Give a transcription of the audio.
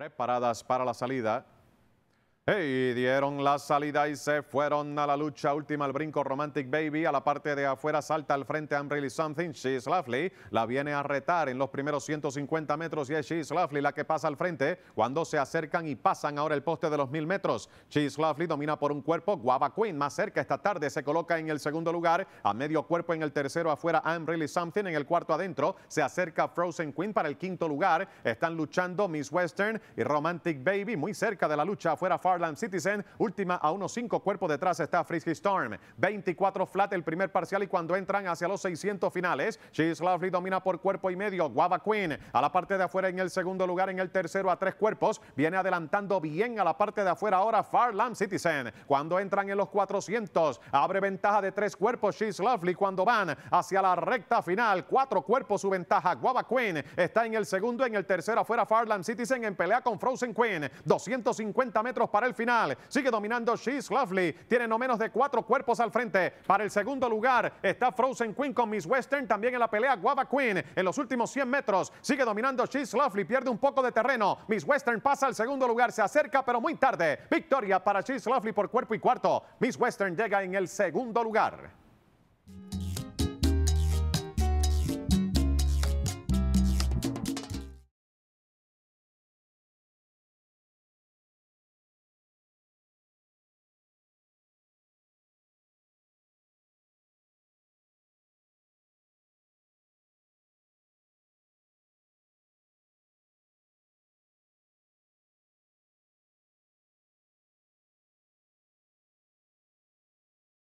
preparadas para la salida y dieron la salida y se fueron a la lucha última al brinco Romantic Baby. A la parte de afuera salta al frente I'm Really Something. She's Lovely la viene a retar en los primeros 150 metros y es She's Lovely la que pasa al frente cuando se acercan y pasan ahora el poste de los 1000 metros. She's Lovely domina por un cuerpo. Guava Queen más cerca esta tarde se coloca en el segundo lugar. A medio cuerpo en el tercero afuera I'm Really Something. En el cuarto adentro se acerca Frozen Queen para el quinto lugar. Están luchando Miss Western y Romantic Baby muy cerca de la lucha afuera. Farland Citizen. Última a unos cinco cuerpos detrás está Frisky Storm. 24 flat el primer parcial y cuando entran hacia los 600 finales, She's Lovely domina por cuerpo y medio. Guava Queen a la parte de afuera en el segundo lugar, en el tercero a tres cuerpos. Viene adelantando bien a la parte de afuera ahora Farland Citizen. Cuando entran en los 400, abre ventaja de tres cuerpos She's Lovely. Cuando van hacia la recta final, cuatro cuerpos su ventaja. Guava Queen está en el segundo, en el tercero afuera Farland Citizen en pelea con Frozen Queen. 250 metros para para el final. Sigue dominando She's Lovely. Tiene no menos de cuatro cuerpos al frente. Para el segundo lugar está Frozen Queen con Miss Western. También en la pelea Guava Queen en los últimos 100 metros. Sigue dominando She's Lovely. Pierde un poco de terreno. Miss Western pasa al segundo lugar. Se acerca, pero muy tarde. Victoria para She's Lovely por cuerpo y cuarto. Miss Western llega en el segundo lugar.